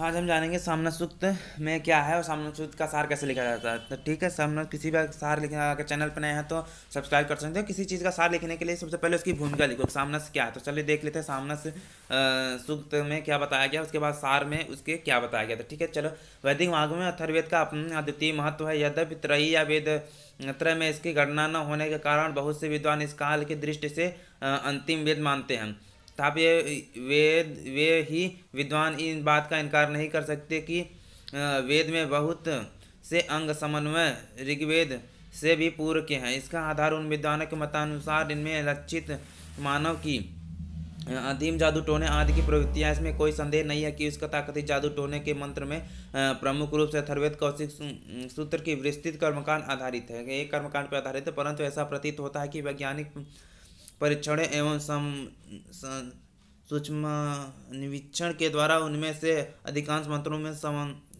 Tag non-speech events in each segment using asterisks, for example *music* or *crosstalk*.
आज हम जानेंगे सामना सूक्त में क्या है और सामना सूक्त का सार कैसे लिखा जाता है तो ठीक है सामना किसी भी सार लिखने अगर चैनल पर नए हैं तो सब्सक्राइब कर सकते हो किसी चीज़ का सार लिखने के लिए सबसे पहले उसकी भूमिका लिखो सामनस क्या है तो चलिए देख लेते हैं सामनस सूक्त में क्या बताया गया उसके बाद सार में उसके क्या बताया गया तो ठीक है चलो वैदिक मार्ग में अथर्वेद का अपना अद्वितीय महत्व है यद्यपि त्रय या वेद त्रय में इसकी गणना न होने के कारण बहुत से विद्वान इस काल की दृष्टि से अंतिम वेद मानते हैं तथापि वेद वे ही विद्वान इन बात का इनकार नहीं कर सकते कि वेद में बहुत से अंग समन्वय ऋग्वेद से भी पूर्व के हैं इसका आधार उन विद्वानों के मतानुसार इनमें लक्षित मानव की अधीम जादू टोने आदि की प्रवृत्तियाँ इसमें कोई संदेह नहीं है कि उसका ताकती जादू टोने के मंत्र में प्रमुख रूप से अथर्वेद कौशिक सूत्र की विस्तृत कर्मकांड आधारित है एक कर्मकांड पर आधारित है परंतु ऐसा प्रतीत होता है कि वैज्ञानिक परीक्षण एवं सम सूक्ष्म निरीक्षण के द्वारा उनमें से अधिकांश मंत्रों में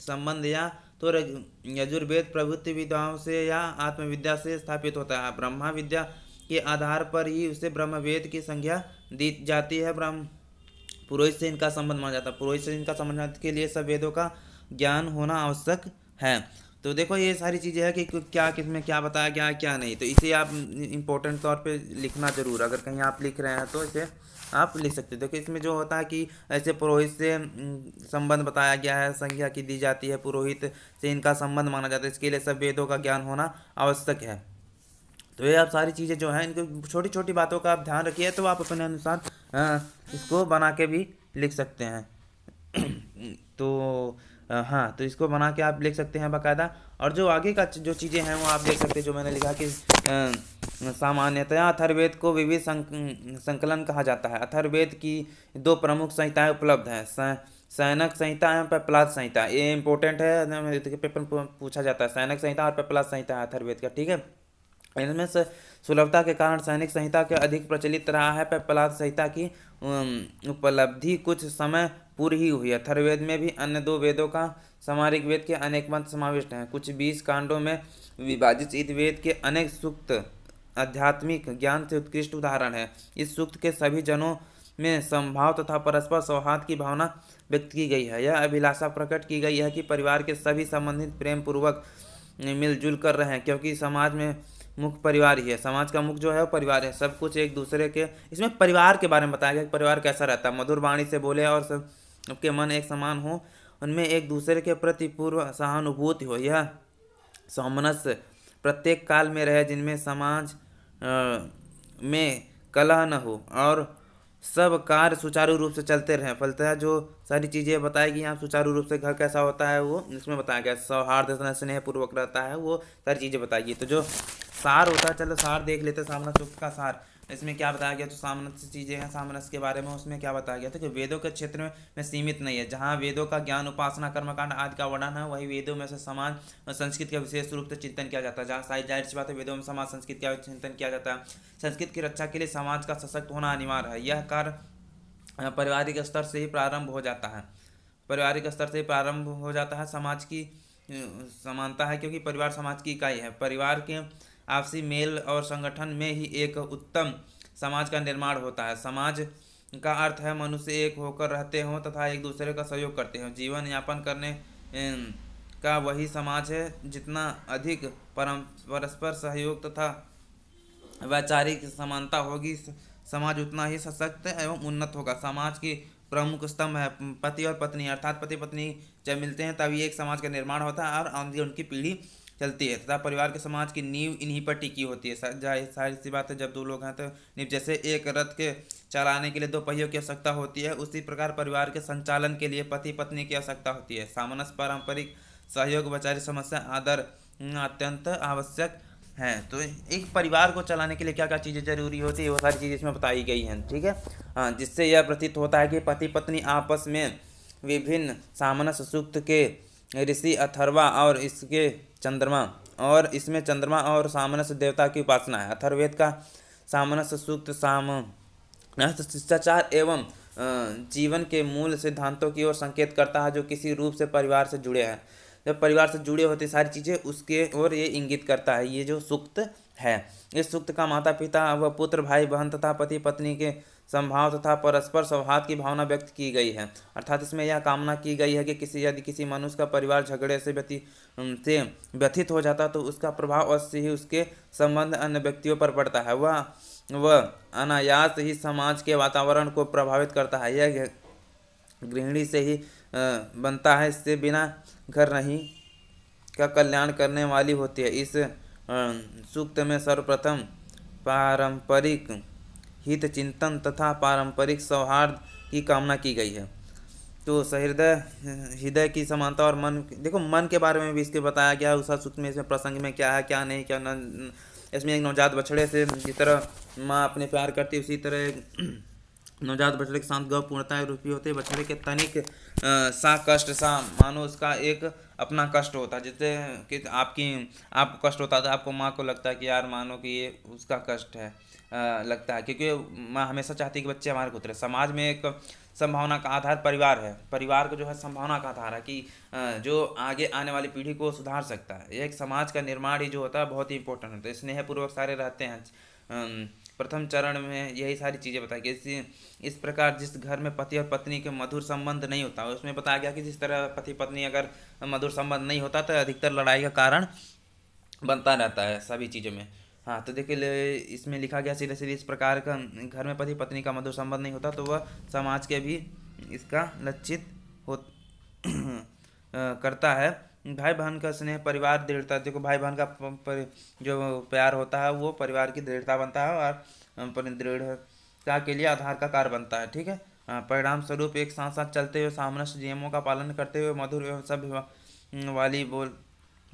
संबंध या तो यजुर्वेद प्रभृति विद्याओं से या आत्मविद्या से स्थापित होता है ब्रह्मा विद्या के आधार पर ही उसे ब्रह्म वेद की संज्ञा दी जाती है ब्रह्म पुरोहित से इनका संबंध माना जाता है पुरोहित से इनका संबंध के लिए सब वेदों का ज्ञान होना आवश्यक है तो देखो ये सारी चीज़ें हैं कि क्या किस में क्या बताया गया है क्या नहीं तो इसे आप इम्पोर्टेंट तौर पे लिखना ज़रूर अगर कहीं आप लिख रहे हैं तो इसे आप लिख सकते हो देखो इसमें जो होता है कि ऐसे पुरोहित से संबंध बताया गया है संज्ञा की दी जाती है पुरोहित से इनका संबंध माना जाता है इसके लिए सब वेदों का ज्ञान होना आवश्यक है तो ये आप सारी चीज़ें जो हैं इनको छोटी छोटी बातों का आप ध्यान रखिए तो आप अपने अनुसार इसको बना के भी लिख सकते हैं *clears throat* तो हाँ तो इसको बना के आप लिख सकते हैं बाकायदा और जो आगे का जो चीज़ें हैं वो आप देख सकते हैं जो मैंने लिखा कि सामान्यतया अथर्वेद को विविध संक, संकलन कहा जाता है अथर्वेद की दो प्रमुख संहिताएं उपलब्ध हैं सैनक संहिता एवं पेपलाद संहिता ये इंपॉर्टेंट है पेपर पूछा जाता है सैनक संहिता और पेपलाद संहिता अथर्वेद का ठीक है इनमें से सुलभता के कारण सैनिक संहिता के अधिक प्रचलित रहा है पर संहिता की उपलब्धि कुछ समय पूर्व ही हुई अथर्वेद में भी अन्य दो वेदों का समारिक वेद के अनेक मत समाविष्ट हैं कुछ बीस कांडों में विभाजित इस वेद के अनेक सूक्त आध्यात्मिक ज्ञान से उत्कृष्ट उदाहरण है इस सूक्त के सभी जनों में संभाव तथा परस्पर सौहार्द की भावना व्यक्त की गई है यह अभिलाषा प्रकट की गई है कि परिवार के सभी संबंधित प्रेम पूर्वक मिलजुल कर रहे हैं क्योंकि समाज में मुख्य परिवार ही है समाज का मुख्य जो है वो परिवार है सब कुछ एक दूसरे के इसमें परिवार के बारे में बताया गया कि परिवार कैसा रहता है मधुर वाणी से बोले और सब सबके मन एक समान हो उनमें एक दूसरे के प्रति पूर्व सहानुभूति हो यह सौमनस्य प्रत्येक काल में रहे जिनमें समाज आ, में कलह न हो और सब कार्य सुचारू रूप से चलते रहें फलतः जो सारी चीज़ें बताई गई यहाँ सुचारू रूप से घर कैसा होता है वो इसमें बताया गया सौहार्द स्नेहपूर्वक रहता है वो सारी चीज़ें बताई गई तो जो सार होता है चलो सार देख लेते सामना सूक्त का सार इसमें क्या बताया गया तो सामनस चीज़ें हैं सामनस के बारे में उसमें क्या बताया गया था कि वेदों के क्षेत्र में, में सीमित नहीं है जहाँ वेदों का ज्ञान उपासना कर्मकांड आदि का वर्णन है वही वेदों में से समान संस्कृत का विशेष रूप से चिंतन किया जाता है जहाँ जाहिर सी बात है वेदों में समाज संस्कृत का चिंतन किया जाता है संस्कृत की रक्षा के लिए समाज का सशक्त होना अनिवार्य है यह कार्य पारिवारिक स्तर से ही प्रारंभ हो जाता है पारिवारिक स्तर से प्रारंभ हो जाता है समाज की समानता है क्योंकि परिवार समाज की इकाई है परिवार के आपसी मेल और संगठन में ही एक उत्तम समाज का निर्माण होता है समाज का अर्थ है मनुष्य एक होकर रहते हों तथा एक दूसरे का सहयोग करते हों जीवन यापन करने का वही समाज है जितना अधिक परम परस्पर सहयोग तथा वैचारिक समानता होगी समाज उतना ही सशक्त एवं उन्नत होगा समाज की प्रमुख स्तंभ है पति और पत्नी अर्थात पति पत्नी जब मिलते हैं तभी एक समाज का निर्माण होता है और आगे उनकी पीढ़ी चलती है तथा परिवार के समाज की नींव इन्हीं पर टिकी होती है जाहिर सारी सी बात है जब दो लोग हैं तो नींव जैसे एक रथ के चलाने के लिए दो पहियों की आवश्यकता होती है उसी प्रकार परिवार के संचालन के लिए पति पत्नी की आवश्यकता होती है सामनस पारंपरिक सहयोग वैचारिक समस्या आदर अत्यंत आवश्यक है तो एक परिवार को चलाने के लिए क्या क्या चीज़ें जरूरी होती है वो सारी चीज़ें इसमें बताई गई हैं ठीक है हाँ जिससे यह प्रतीत होता है कि पति पत्नी आपस में विभिन्न सामान्य सूक्त के ऋषि अथर्वा और इसके चंद्रमा और इसमें चंद्रमा और सामनस देवता की उपासना है अथर्वेद का सामनस सूक्त साम शिष्टाचार एवं जीवन के मूल सिद्धांतों की ओर संकेत करता है जो किसी रूप से परिवार से जुड़े हैं जब परिवार से जुड़े होते सारी चीज़ें उसके और ये इंगित करता है ये जो सूक्त है इस सूक्त का माता पिता व पुत्र भाई बहन तथा पति पत्नी के संभाव तथा परस्पर सौहार्द की भावना व्यक्त की गई है अर्थात इसमें यह कामना की गई है कि किसी यदि किसी मनुष्य का परिवार झगड़े से व्यति से व्यथित हो जाता तो उसका प्रभाव अवश्य ही उसके संबंध अन्य व्यक्तियों पर पड़ता है वह वह अनायास ही समाज के वातावरण को प्रभावित करता है यह गृहिणी से ही बनता है इससे बिना घर नहीं का कल्याण करने वाली होती है इस सूक्त में सर्वप्रथम पारंपरिक हित चिंतन तथा पारंपरिक सौहार्द की कामना की गई है तो सहृदय हृदय की समानता और मन देखो मन के बारे में भी इसके बताया गया है उषा सूत्र में इसमें प्रसंग में क्या है क्या नहीं क्या न इसमें एक नवजात बछड़े से जिस तरह माँ अपने प्यार करती उसी तरह नवजात बछड़े के साथ गौ पूर्णता रूपी होते बछड़े के तनिक सा कष्ट सा मानो उसका एक अपना कष्ट होता है जैसे कि आपकी आपको कष्ट होता है तो आपको माँ को लगता है कि यार मानो कि ये उसका कष्ट है आ, लगता है क्योंकि माँ हमेशा चाहती है कि बच्चे हमारे को उतरे समाज में एक संभावना का आधार परिवार है परिवार को जो है संभावना का आधार है कि जो आगे आने वाली पीढ़ी को सुधार सकता है एक समाज का निर्माण ही जो होता है बहुत ही इंपॉर्टेंट होता है तो स्नेहपूर्वक सारे रहते हैं प्रथम चरण में यही सारी चीज़ें बताई गई इसी इस प्रकार जिस घर में पति और पत्नी के मधुर संबंध नहीं होता उसमें बताया गया कि जिस तरह पति पत्नी अगर मधुर संबंध नहीं होता तो अधिकतर लड़ाई का कारण बनता रहता है सभी चीज़ों में हाँ तो देखिए इसमें लिखा गया सीधे सीधे इस प्रकार का घर में पति पत्नी का मधुर संबंध नहीं होता तो वह समाज के भी इसका लक्षित हो *clears throat* करता है भाई बहन का स्नेह परिवार दृढ़ता देखो भाई बहन का पर, जो प्यार होता है वो परिवार की दृढ़ता बनता है और दृढ़ता के लिए आधार का कार्य बनता है ठीक है परिणाम स्वरूप एक साथ साथ चलते हुए सामरस्य नियमों का पालन करते हुए मधुर एवं सभ्य वाली बोल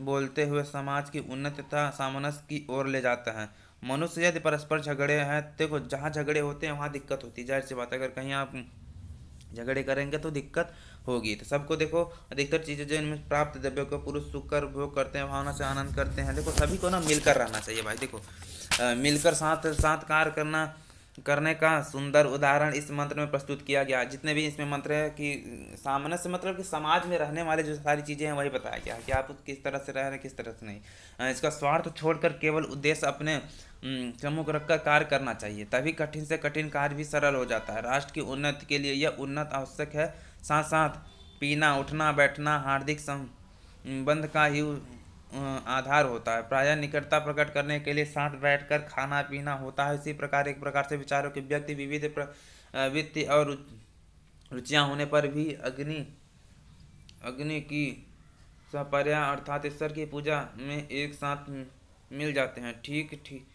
बोलते हुए समाज की उन्नति तथा सामनस की ओर ले जाता है मनुष्य यदि परस्पर झगड़े हैं देखो जहाँ झगड़े होते हैं वहाँ दिक्कत होती है जाहिर सी बात अगर कहीं आप झगड़े करेंगे तो दिक्कत होगी तो सबको देखो अधिकतर चीज़ें जो इनमें प्राप्त द्रव्यों को पुरुष सुख कर उपभोग करते हैं भावना से आनंद करते हैं देखो सभी को ना मिलकर रहना चाहिए भाई देखो मिलकर साथ साथ कार्य करना करने का सुंदर उदाहरण इस मंत्र में प्रस्तुत किया गया जितने भी इसमें मंत्र है कि सामनस्य मतलब कि समाज में रहने वाले जो सारी चीज़ें हैं वही बताया गया कि आप किस तरह से रह रहे हैं किस तरह से नहीं इसका स्वार्थ छोड़कर केवल उद्देश्य अपने प्रमुख रखकर कार्य करना चाहिए तभी कठिन से कठिन कार्य भी सरल हो जाता है राष्ट्र की उन्नति के लिए यह उन्नत आवश्यक है साथ साथ पीना उठना बैठना हार्दिक संबंध का ही आधार होता है प्राय निकटता प्रकट करने के लिए साथ बैठकर खाना पीना होता है इसी प्रकार एक प्रकार से विचारों के व्यक्ति विविध वित्तीय और रुचियाँ होने पर भी अग्नि अग्नि की सपर्या अर्थात ईश्वर की पूजा में एक साथ मिल जाते हैं ठीक ठीक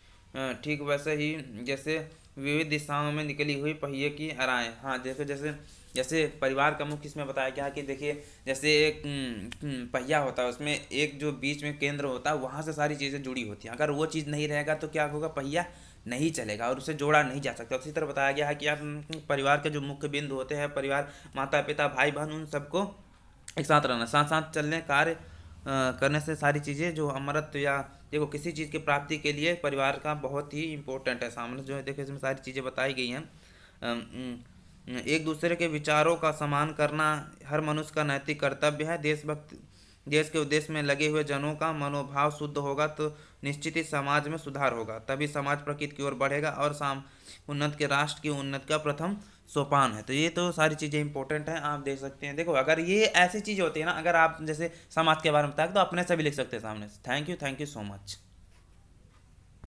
ठीक वैसे ही जैसे विविध दिशाओं में निकली हुई पहिए की अराएँ हाँ जैसे जैसे जैसे परिवार का मुख्य इसमें बताया गया है कि देखिए जैसे एक हम्म, हम्म, पहिया होता है उसमें एक जो बीच में केंद्र होता है वहाँ से सारी चीज़ें जुड़ी होती हैं अगर वो चीज़ नहीं रहेगा तो क्या होगा पहिया नहीं चलेगा और उसे जोड़ा नहीं जा सकता उसी तरह बताया गया है कि आप हम्म, परिवार के जो मुख्य बिंदु होते हैं परिवार माता पिता भाई बहन उन सबको एक साथ रहना साथ साथ चलने कार्य करने से सारी चीज़ें जो अमरत्व या देखो किसी चीज़ की प्राप्ति के लिए परिवार का बहुत ही इंपॉर्टेंट है सामने जो है देखो इसमें सारी चीज़ें बताई गई हैं एक दूसरे के विचारों का सम्मान करना हर मनुष्य का नैतिक कर्तव्य है देशभक्त देश के उद्देश्य में लगे हुए जनों का मनोभाव शुद्ध होगा तो निश्चित ही समाज में सुधार होगा तभी समाज प्रकृति की ओर बढ़ेगा और साम उन्नत के राष्ट्र की उन्नत का प्रथम सोपान है तो ये तो सारी चीज़ें इंपॉर्टेंट हैं आप देख सकते हैं देखो अगर ये ऐसी चीज़ होती है ना अगर आप जैसे समाज के बारे में बताए तो अपने से भी लिख सकते हैं सामने से thank you thank you so much